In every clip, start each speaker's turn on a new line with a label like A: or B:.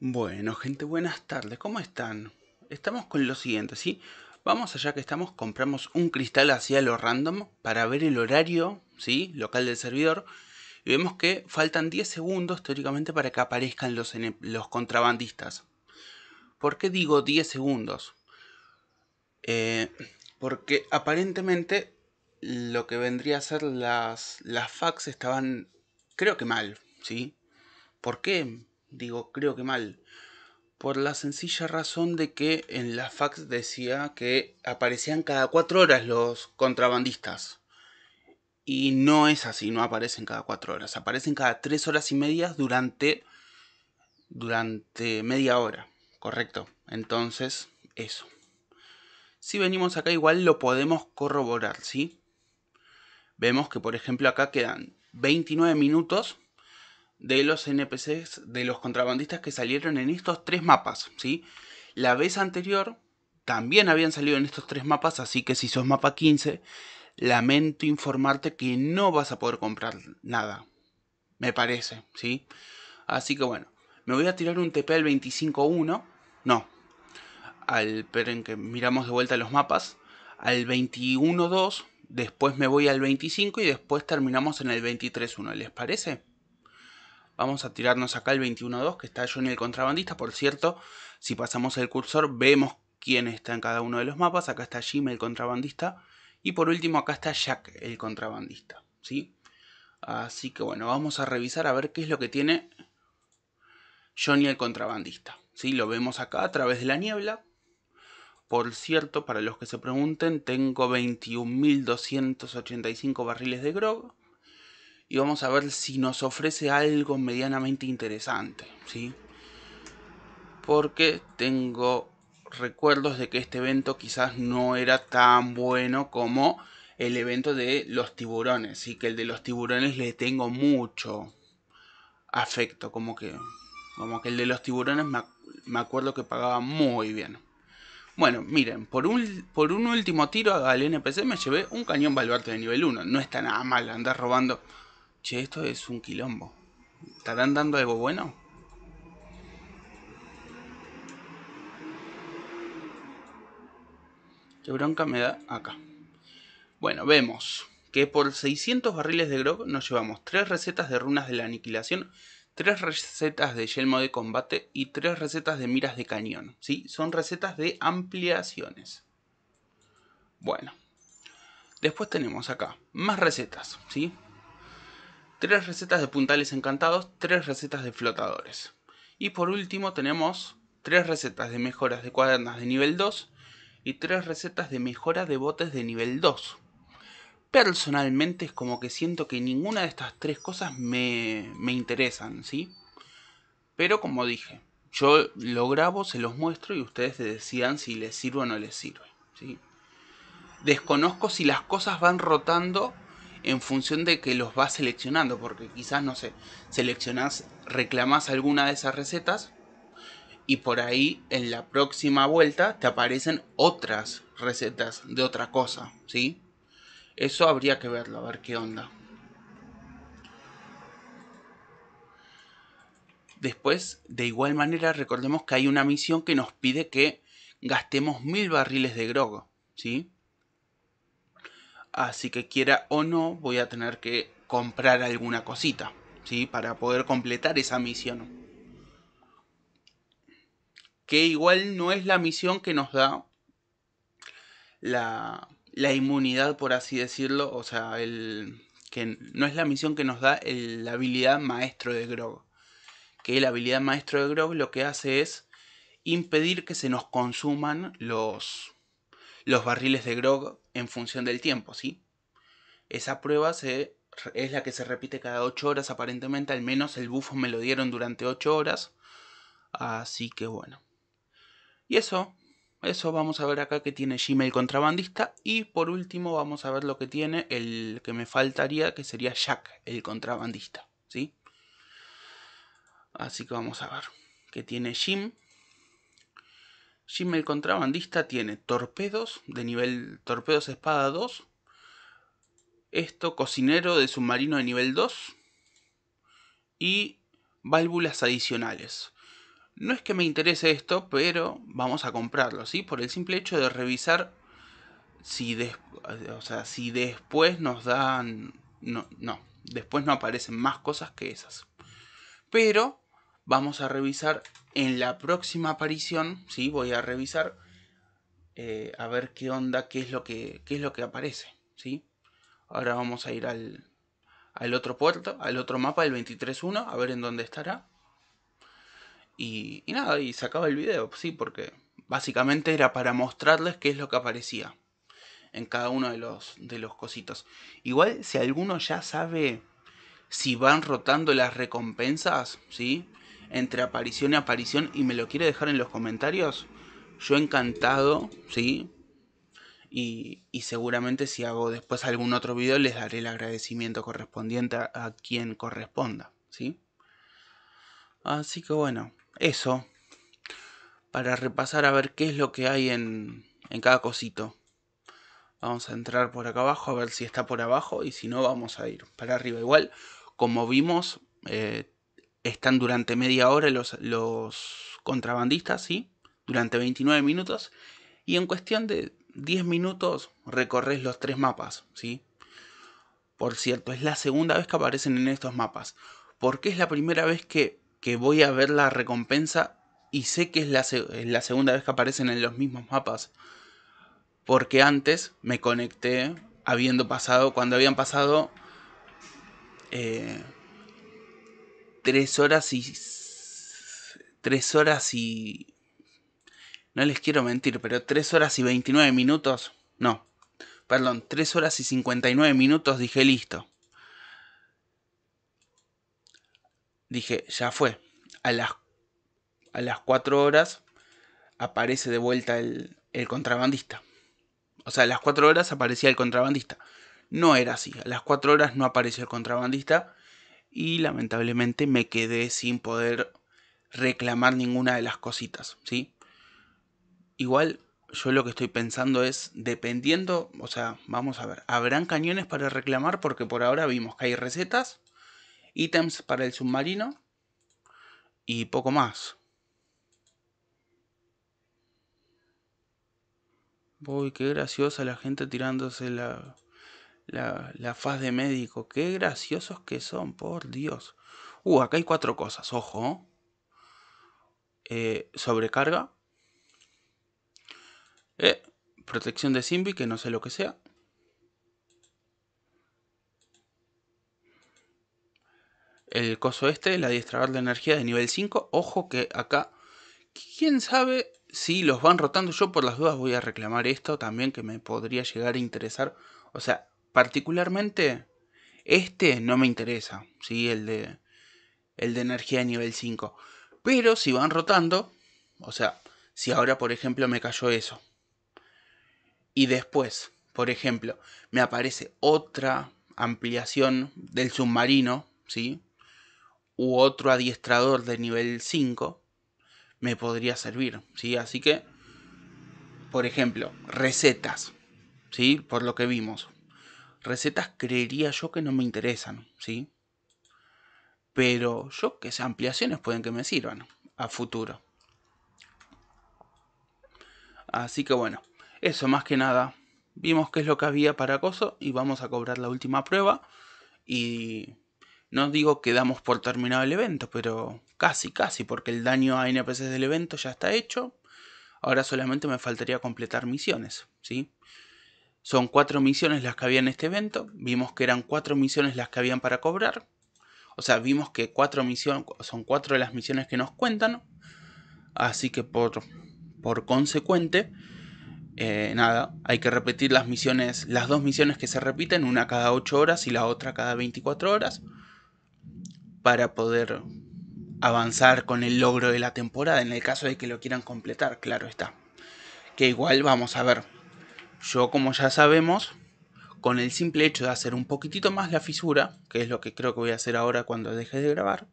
A: Bueno, gente, buenas tardes. ¿Cómo están? Estamos con lo siguiente, ¿sí? Vamos allá que estamos, compramos un cristal a lo random para ver el horario, ¿sí? Local del servidor. Y vemos que faltan 10 segundos teóricamente para que aparezcan los, contrabandistas. ¿Por qué digo 10 segundos? Eh, porque aparentemente lo que vendría a ser las, las fax estaban, creo que mal, ¿sí? ¿Por qué? digo, creo que mal. Por la sencilla razón de que en la fax decía que aparecían cada cuatro horas los contrabandistas. Y no es así, no aparecen cada cuatro horas. Aparecen cada tres horas y medias durante, durante media hora. Correcto. Entonces, eso. Si venimos acá igual lo podemos corroborar, ¿sí? Vemos que por ejemplo acá quedan 29 minutos de los NPCs de los contrabandistas que salieron en estos tres mapas, ¿sí? La vez anterior también habían salido en estos tres mapas, así que si sos mapa 15, lamento informarte que no vas a poder comprar nada. Me parece, ¿sí? Así que bueno, me voy a tirar un TP al 25.1, no, al, pero en que miramos de vuelta los mapas, al 21.2, después me voy al 25 y después terminamos en el 23.1, ¿les parece? Vamos a tirarnos acá el 212 que está Johnny el contrabandista. Por cierto, si pasamos el cursor vemos quién está en cada uno de los mapas. Acá está Jim el contrabandista. Y por último acá está Jack el contrabandista. ¿sí? Así que bueno, vamos a revisar a ver qué es lo que tiene Johnny el contrabandista. ¿sí? Lo vemos acá a través de la niebla. Por cierto, para los que se pregunten, tengo 21.285 barriles de grog y vamos a ver si nos ofrece algo medianamente interesante, ¿sí? Porque tengo recuerdos de que este evento quizás no era tan bueno como el evento de los tiburones, y que el de los tiburones le tengo mucho afecto, como que, como que el de los tiburones me, acuerdo que pagaba muy bien. Bueno, miren, por un, por un último tiro al NPC me llevé un cañón baluarte de nivel 1. No está nada mal andar robando Che, esto es un quilombo. ¿Estarán dando algo bueno? Qué bronca me da acá. Bueno, vemos que por 600 barriles de grog nos llevamos 3 recetas de runas de la aniquilación, 3 recetas de yelmo de combate y 3 recetas de miras de cañón. ¿sí? Son recetas de ampliaciones. Bueno. Después tenemos acá más recetas. ¿sí? Tres recetas de puntales encantados, Tres recetas de flotadores. Y por último tenemos Tres recetas de mejoras de cuadernas de nivel 2 y tres recetas de mejora de botes de nivel 2. Personalmente es como que siento que ninguna de estas tres cosas me, me interesan, ¿sí? Pero como dije, yo lo grabo, se los muestro y ustedes decidan si les sirve o no les sirve. ¿sí? Desconozco si las cosas van rotando en función de que los vas seleccionando, porque quizás, no sé, seleccionás, reclamás alguna de esas recetas y por ahí en la próxima vuelta te aparecen otras recetas de otra cosa, ¿sí? Eso habría que verlo, a ver qué onda. Después, de igual manera, recordemos que hay una misión que nos pide que gastemos mil barriles de grog, ¿sí? Así que quiera o no, voy a tener que comprar alguna cosita, ¿sí? Para poder completar esa misión. Que igual no es la misión que nos da la, la inmunidad, por así decirlo. O sea, el, que no es la misión que nos da la habilidad maestro de Grog. Que la habilidad maestro de Grog lo que hace es impedir que se nos consuman los los barriles de grog en función del tiempo, ¿sí? Esa prueba se, es la que se repite cada 8 horas aparentemente, al menos el bufo me lo dieron durante 8 horas. Así que bueno. Y eso, eso vamos a ver acá que tiene Jim el contrabandista. Y por último vamos a ver lo que tiene el que me faltaría, que sería Jack, el contrabandista. ¿sí? Así que vamos a ver. Que tiene Jim, Jim el contrabandista tiene torpedos de nivel torpedos espada 2. Esto, cocinero de submarino de nivel 2. Y válvulas adicionales. No es que me interese esto, pero vamos a comprarlo, ¿sí? Por el simple hecho de revisar si, o sea, si después nos dan... No, no, después no aparecen más cosas que esas. Pero vamos a revisar en la próxima aparición, ¿sí? voy a revisar eh, a ver qué onda, qué es lo que, es lo que aparece. ¿sí? Ahora vamos a ir al, otro puerto, al otro mapa, del 23.1, a ver en dónde estará. Y, nada, y se acaba el video, sí, porque básicamente era para mostrarles qué es lo que aparecía en cada uno de los, de los cositos. Igual si alguno ya sabe si van rotando las recompensas, ¿sí? entre aparición y aparición y me lo quiere dejar en los comentarios, yo encantado, ¿sí? Y, seguramente si hago después algún otro video les daré el agradecimiento correspondiente a, quien corresponda, ¿sí? Así que bueno, eso. Para repasar a ver qué es lo que hay en, en cada cosito. Vamos a entrar por acá abajo, a ver si está por abajo y si no vamos a ir para arriba. Igual, como vimos, eh, están durante media hora los, contrabandistas, ¿sí? Durante 29 minutos. Y en cuestión de 10 minutos recorres los tres mapas, ¿sí? Por cierto, es la segunda vez que aparecen en estos mapas. Porque es la primera vez que, voy a ver la recompensa y sé que es la, segunda vez que aparecen en los mismos mapas. Porque antes me conecté habiendo pasado, cuando habían pasado eh, Tres horas y... Tres horas y... No les quiero mentir, pero tres horas y 29 minutos. No, perdón, tres horas y 59 minutos dije listo. Dije, ya fue. A las, a las 4 horas aparece de vuelta el, el contrabandista. O sea, a las cuatro horas aparecía el contrabandista. No era así. A las cuatro horas no apareció el contrabandista y lamentablemente me quedé sin poder reclamar ninguna de las cositas, ¿sí? Igual yo lo que estoy pensando es, dependiendo, o sea, vamos a ver, habrán cañones para reclamar porque por ahora vimos que hay recetas, ítems para el submarino y poco más. Uy, qué graciosa la gente tirándose la la, faz de médico. Qué graciosos que son, por Dios. Uh, acá hay cuatro cosas, ojo. Eh, sobrecarga. Eh, protección de Simbi, que no sé lo que sea. El coso este, La adiestrador de energía de nivel 5. Ojo que acá, quién sabe si los van rotando. Yo por las dudas voy a reclamar esto también, que me podría llegar a interesar. O sea, particularmente este no me interesa, ¿sí? el, de, el de energía de nivel 5. Pero si van rotando, o sea, si ahora por ejemplo me cayó eso, y después, por ejemplo, me aparece otra ampliación del submarino, ¿sí? U otro adiestrador de nivel 5, me podría servir, ¿sí? Así que, por ejemplo, recetas, ¿sí? Por lo que vimos, recetas creería yo que no me interesan, ¿sí? Pero yo que sea ampliaciones pueden que me sirvan a futuro. Así que bueno, eso más que nada. Vimos qué es lo que había para acoso y vamos a cobrar la última prueba. Y no digo que damos por terminado el evento, pero casi, casi, porque el daño a NPCs del evento ya está hecho. Ahora solamente me faltaría completar misiones, ¿sí? sí son cuatro misiones las que había en este evento. Vimos que eran cuatro misiones las que habían para cobrar. O sea, vimos que cuatro misiones, son cuatro de las misiones que nos cuentan. Así que por, por consecuente, eh, nada, hay que repetir las misiones, las dos misiones que se repiten, una cada 8 horas y la otra cada 24 horas, para poder avanzar con el logro de la temporada, en el caso de que lo quieran completar, claro está. Que igual vamos a ver, yo, como ya sabemos, con el simple hecho de hacer un poquitito más la fisura, que es lo que creo que voy a hacer ahora cuando deje de grabar,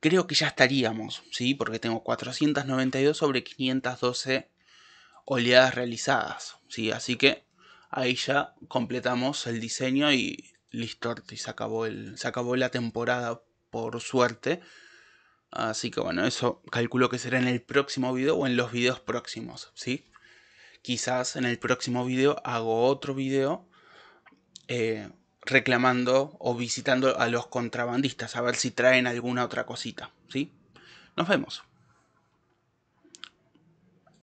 A: creo que ya estaríamos, ¿sí? Porque tengo 492 sobre 512 oleadas realizadas, ¿sí? Así que ahí ya completamos el diseño y listo, y se acabó, el, se acabó la temporada por suerte. Así que bueno, eso calculo que será en el próximo video o en los videos próximos, ¿sí? Quizás en el próximo video hago otro video eh, reclamando o visitando a los contrabandistas, a ver si traen alguna otra cosita, ¿sí? Nos vemos.